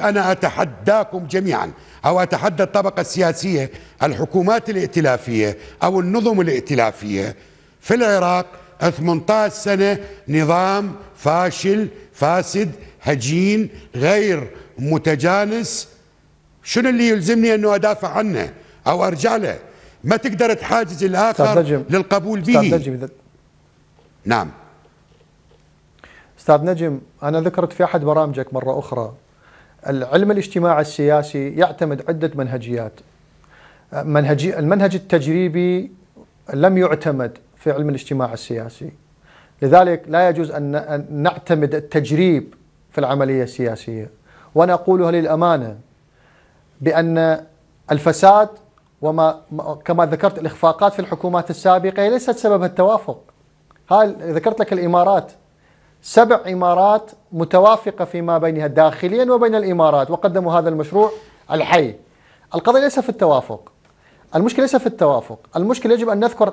أنا أتحداكم جميعا أو أتحدى الطبقة السياسية الحكومات الائتلافية أو النظم الائتلافية في العراق 18 سنة نظام فاشل فاسد هجين غير متجانس شنو اللي يلزمني أنه أدافع عنه أو أرجع له ما تقدر تحاجز الآخر للقبول به نعم استاذ نجم انا ذكرت في احد برامجك مره اخرى العلم الاجتماع السياسي يعتمد عدة منهجيات منهجي المنهج التجريبي لم يعتمد في علم الاجتماع السياسي لذلك لا يجوز أن نعتمد التجريب في العملية السياسية وأنا أقولها للأمانة بأن الفساد وما كما ذكرت الإخفاقات في الحكومات السابقة ليست سببها التوافق هاي ذكرت لك الإمارات سبع إمارات متوافقة فيما بينها داخليا وبين الإمارات وقدموا هذا المشروع الحي القضية ليس في التوافق المشكلة ليس في التوافق المشكلة يجب أن نذكر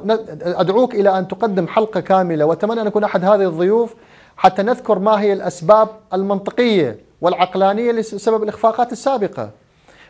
أدعوك إلى أن تقدم حلقة كاملة وأتمنى أن أكون أحد هذه الضيوف حتى نذكر ما هي الأسباب المنطقية والعقلانية لسبب الإخفاقات السابقة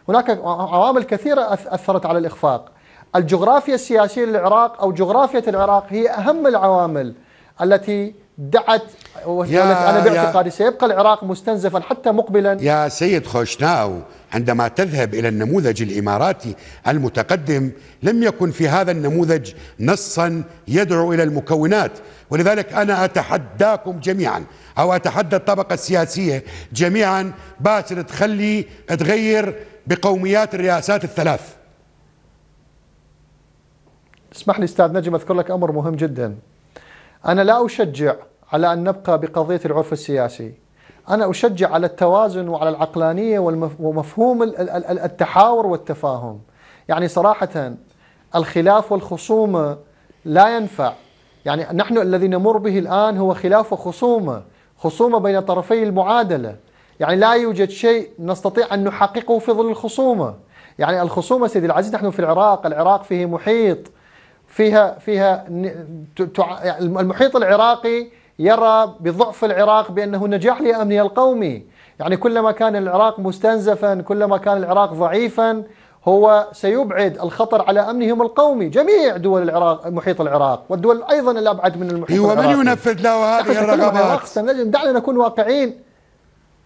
هناك عوامل كثيرة أثرت على الإخفاق الجغرافيا السياسية للعراق أو جغرافية العراق هي أهم العوامل التي دعت انا باعتقادي سيبقى العراق مستنزفا حتى مقبلا يا سيد خوشناو عندما تذهب الى النموذج الاماراتي المتقدم لم يكن في هذا النموذج نصا يدعو الى المكونات ولذلك انا اتحداكم جميعا او اتحدى الطبقه السياسيه جميعا باشر تخلي تغير بقوميات الرئاسات الثلاث اسمح لي استاذ نجم اذكر لك امر مهم جدا أنا لا أشجع على أن نبقى بقضية العرف السياسي أنا أشجع على التوازن وعلى العقلانية ومفهوم التحاور والتفاهم يعني صراحة الخلاف والخصومة لا ينفع يعني نحن الذي نمر به الآن هو خلاف وخصومة خصومة بين طرفي المعادلة يعني لا يوجد شيء نستطيع أن نحققه في ظل الخصومة يعني الخصومة سيدي العزيز نحن في العراق العراق فيه محيط فيها فيها المحيط العراقي يرى بضعف العراق بأنه نجاح لأمنه القومي يعني كلما كان العراق مستنزفا كلما كان العراق ضعيفا هو سيبعد الخطر على امنهم القومي جميع دول العراق محيط العراق والدول ايضا الابعد من المحيط أيوة العراقي ومن ينفذ له هذه الرغبات دعنا نكون واقعين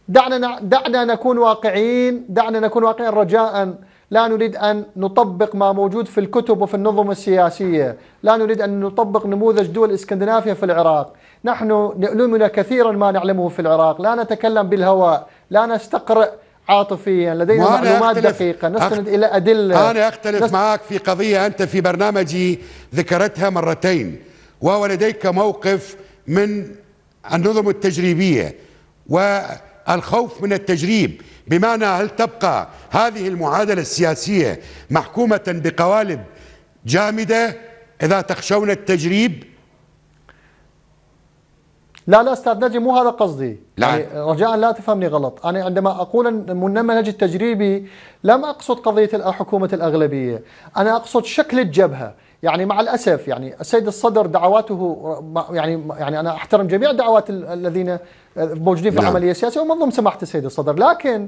دعنا دعنا نكون واقعين دعنا نكون واقعين رجاء لا نريد أن نطبق ما موجود في الكتب وفي النظم السياسية لا نريد أن نطبق نموذج دول اسكندنافيا في العراق نحن نؤلمنا كثيرا ما نعلمه في العراق لا نتكلم بالهواء لا نستقرأ عاطفيا لدينا معلومات دقيقة نستند أخ... إلى أدلة أنا أختلف نست... معك في قضية أنت في برنامجي ذكرتها مرتين وهو لديك موقف من النظم التجريبية و الخوف من التجريب بمعنى هل تبقى هذه المعادلة السياسية محكومة بقوالب جامدة إذا تخشون التجريب لا لا استاذ نجم مو هذا قصدي لا. يعني رجاء لا تفهمني غلط انا عندما اقول المنمنج التجريبي لم اقصد قضيه حكومه الاغلبيه انا اقصد شكل الجبهه يعني مع الاسف يعني السيد الصدر دعواته يعني يعني انا احترم جميع دعوات الذين آه، موجودين في نعم. العمليه السياسيه ومن ضمن سماحه السيد الصدر لكن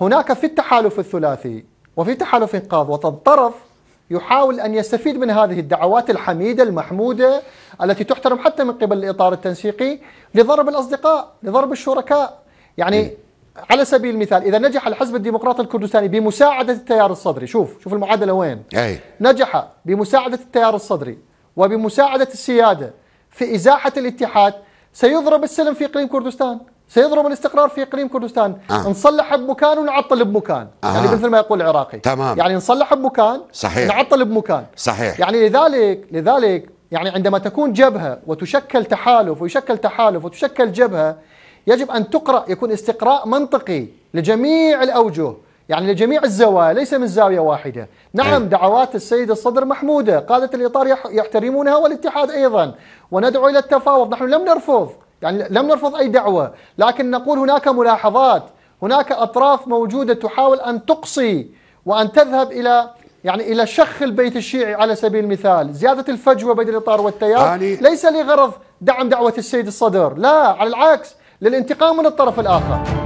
هناك في التحالف الثلاثي وفي تحالف انقاذ وطن طرف يحاول ان يستفيد من هذه الدعوات الحميده المحموده التي تحترم حتى من قبل الاطار التنسيقي لضرب الاصدقاء لضرب الشركاء يعني إيه. على سبيل المثال اذا نجح الحزب الديمقراطي الكردستاني بمساعده التيار الصدري شوف شوف المعادله وين أي. نجح بمساعده التيار الصدري وبمساعده السياده في ازاحه الاتحاد سيضرب السلم في اقليم كردستان سيضرب الاستقرار في اقليم كردستان آه. نصلح بمكان ونعطل بمكان آه. يعني مثل ما يقول العراقي تمام. يعني نصلح بمكان صحيح. نعطل بمكان صحيح يعني لذلك لذلك يعني عندما تكون جبهه وتشكل تحالف ويشكل تحالف وتشكل جبهه يجب أن تقرأ يكون استقراء منطقي لجميع الأوجه يعني لجميع الزوايا ليس من زاوية واحدة نعم إيه. دعوات السيد الصدر محمودة قادة الإطار يحترمونها والاتحاد أيضا وندعو إلى التفاوض نحن لم نرفض يعني لم نرفض أي دعوة لكن نقول هناك ملاحظات هناك أطراف موجودة تحاول أن تقصي وأن تذهب إلى يعني إلى شخ البيت الشيعي على سبيل المثال زيادة الفجوة بين الإطار والتيار ليس لغرض دعم دعوة السيد الصدر لا على العكس للانتقام من الطرف الآخر